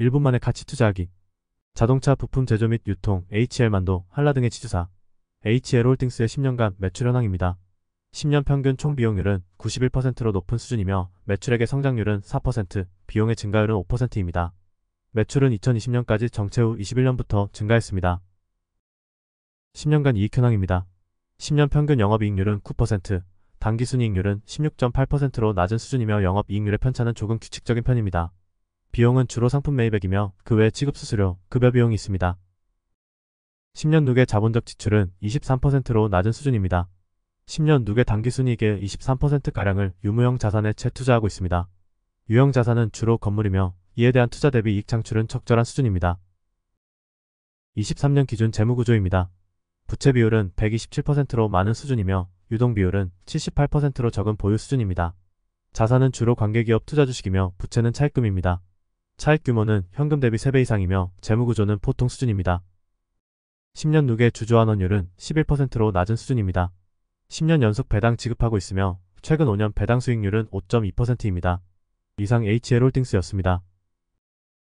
1분 만에 가치 투자하기 자동차 부품 제조 및 유통 HL만도 한라 등의 지주사 HL홀딩스의 10년간 매출 현황입니다. 10년 평균 총 비용률은 91%로 높은 수준이며 매출액의 성장률은 4%, 비용의 증가율은 5%입니다. 매출은 2020년까지 정체 후 21년부터 증가했습니다. 10년간 이익 현황입니다. 10년 평균 영업이익률은 9%, 단기순이익률은 16.8%로 낮은 수준이며 영업이익률의 편차는 조금 규칙적인 편입니다. 비용은 주로 상품 매입액이며 그 외취급 수수료, 급여 비용이 있습니다. 10년 누계 자본적 지출은 23%로 낮은 수준입니다. 10년 누계 당기순이익의 23%가량을 유무형 자산에 재투자하고 있습니다. 유형 자산은 주로 건물이며 이에 대한 투자 대비 이익 창출은 적절한 수준입니다. 23년 기준 재무구조입니다. 부채 비율은 127%로 많은 수준이며 유동 비율은 78%로 적은 보유 수준입니다. 자산은 주로 관계기업 투자 주식이며 부채는 차입금입니다. 차익 규모는 현금 대비 3배 이상이며 재무구조는 보통 수준입니다. 10년 누계 주주환원율은 11%로 낮은 수준입니다. 10년 연속 배당 지급하고 있으며 최근 5년 배당 수익률은 5.2%입니다. 이상 HL홀딩스였습니다.